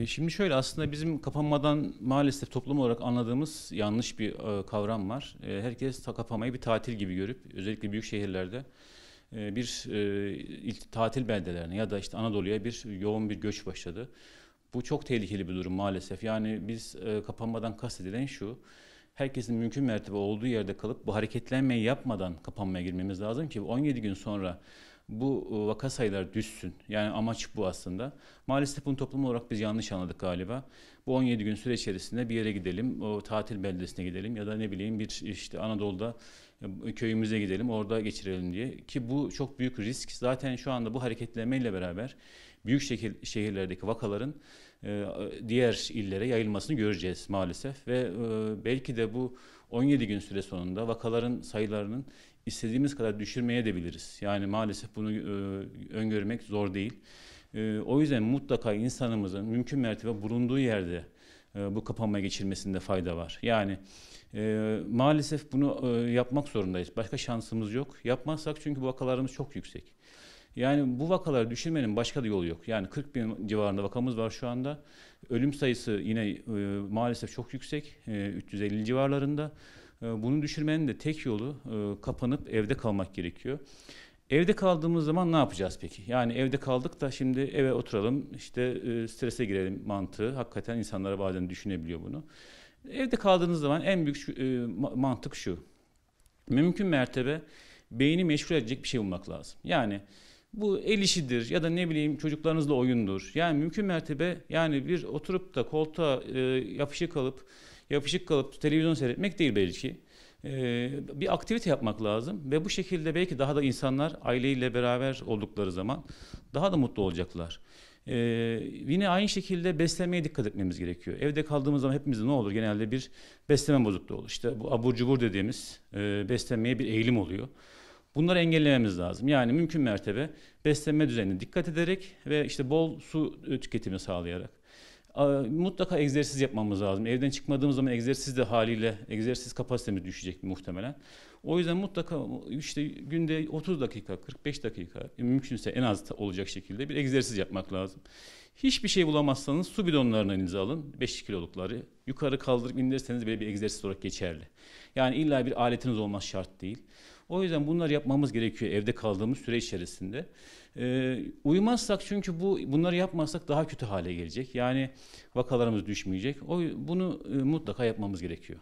E, şimdi şöyle aslında bizim kapanmadan maalesef toplum olarak anladığımız yanlış bir e, kavram var. E, herkes kapamayı bir tatil gibi görüp özellikle büyük şehirlerde bir tatil beldelerine ya da işte Anadolu'ya bir yoğun bir göç başladı. Bu çok tehlikeli bir durum maalesef. Yani biz kapanmadan kastedilen şu. Herkesin mümkün mertebe olduğu yerde kalıp bu hareketlenmeyi yapmadan kapanmaya girmemiz lazım ki 17 gün sonra bu e, vaka sayıları düşsün. Yani amaç bu aslında. Maalesef bunu toplum olarak biz yanlış anladık galiba. Bu 17 gün süre içerisinde bir yere gidelim, o tatil beldesine gidelim ya da ne bileyim bir işte Anadolu'da e, köyümüze gidelim, orada geçirelim diye. Ki bu çok büyük risk. Zaten şu anda bu hareketlemeyle beraber büyük şehir, şehirlerdeki vakaların e, diğer illere yayılmasını göreceğiz maalesef ve e, belki de bu 17 gün süre sonunda vakaların sayılarının istediğimiz kadar düşürmeye de biliriz. Yani maalesef bunu e, öngörmek zor değil. E, o yüzden mutlaka insanımızın mümkün mertebe bulunduğu yerde e, bu kapanmaya geçirmesinde fayda var. Yani e, maalesef bunu e, yapmak zorundayız. Başka şansımız yok. Yapmazsak çünkü bu vakalarımız çok yüksek. Yani bu vakaları düşürmenin başka da yolu yok. Yani 40 bin civarında vakamız var şu anda. Ölüm sayısı yine e, maalesef çok yüksek. E, 350 civarlarında. E, bunu düşürmenin de tek yolu e, kapanıp evde kalmak gerekiyor. Evde kaldığımız zaman ne yapacağız peki? Yani evde kaldık da şimdi eve oturalım, işte e, strese girelim mantığı. Hakikaten insanlara bazen düşünebiliyor bunu. Evde kaldığınız zaman en büyük şu, e, mantık şu. Mümkün mertebe beyni meşgul edecek bir şey bulmak lazım. Yani bu el işidir ya da ne bileyim çocuklarınızla oyundur. Yani mümkün mertebe yani bir oturup da koltuğa e, yapışık kalıp yapışık kalıp televizyon seyretmek değil belki. E, bir aktivite yapmak lazım ve bu şekilde belki daha da insanlar aileyle beraber oldukları zaman daha da mutlu olacaklar. Ee, yine aynı şekilde beslenmeye dikkat etmemiz gerekiyor. Evde kaldığımız zaman hepimiz ne olur? Genelde bir besleme bozukluğu olur. İşte bu abur cubur dediğimiz e, beslenmeye bir eğilim oluyor. Bunları engellememiz lazım. Yani mümkün mertebe beslenme düzenine dikkat ederek ve işte bol su e, tüketimi sağlayarak. Mutlaka egzersiz yapmamız lazım. Evden çıkmadığımız zaman egzersiz de haliyle egzersiz kapasitemiz düşecek muhtemelen. O yüzden mutlaka işte günde 30 dakika, 45 dakika e, mümkünse en az olacak şekilde bir egzersiz yapmak lazım. Hiçbir şey bulamazsanız su bidonlarını elinize alın. 5 kilolukları yukarı kaldırıp indirseniz bile bir egzersiz olarak geçerli. Yani illa bir aletiniz olmaz şart değil. O yüzden bunları yapmamız gerekiyor evde kaldığımız süre içerisinde. Ee, uyumazsak çünkü bu bunları yapmazsak daha kötü hale gelecek. Yani vakalarımız düşmeyecek. O, bunu e, mutlaka yapmamız gerekiyor.